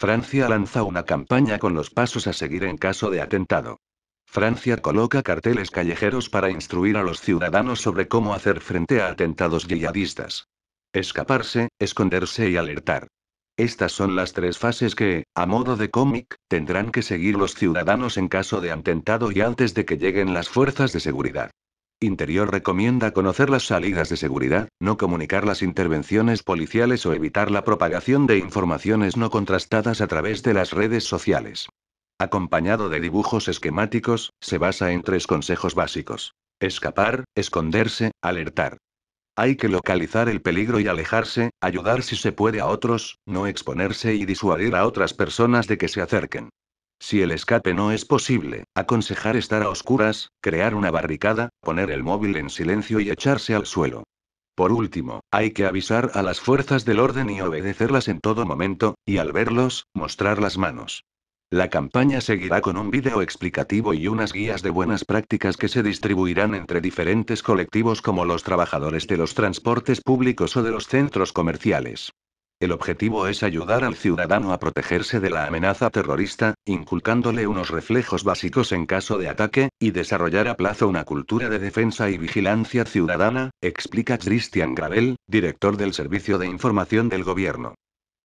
Francia lanza una campaña con los pasos a seguir en caso de atentado. Francia coloca carteles callejeros para instruir a los ciudadanos sobre cómo hacer frente a atentados yihadistas. Escaparse, esconderse y alertar. Estas son las tres fases que, a modo de cómic, tendrán que seguir los ciudadanos en caso de atentado y antes de que lleguen las fuerzas de seguridad. Interior recomienda conocer las salidas de seguridad, no comunicar las intervenciones policiales o evitar la propagación de informaciones no contrastadas a través de las redes sociales. Acompañado de dibujos esquemáticos, se basa en tres consejos básicos. Escapar, esconderse, alertar. Hay que localizar el peligro y alejarse, ayudar si se puede a otros, no exponerse y disuadir a otras personas de que se acerquen. Si el escape no es posible, aconsejar estar a oscuras, crear una barricada, poner el móvil en silencio y echarse al suelo. Por último, hay que avisar a las fuerzas del orden y obedecerlas en todo momento, y al verlos, mostrar las manos. La campaña seguirá con un vídeo explicativo y unas guías de buenas prácticas que se distribuirán entre diferentes colectivos como los trabajadores de los transportes públicos o de los centros comerciales. El objetivo es ayudar al ciudadano a protegerse de la amenaza terrorista, inculcándole unos reflejos básicos en caso de ataque, y desarrollar a plazo una cultura de defensa y vigilancia ciudadana, explica Christian Gravel, director del Servicio de Información del Gobierno.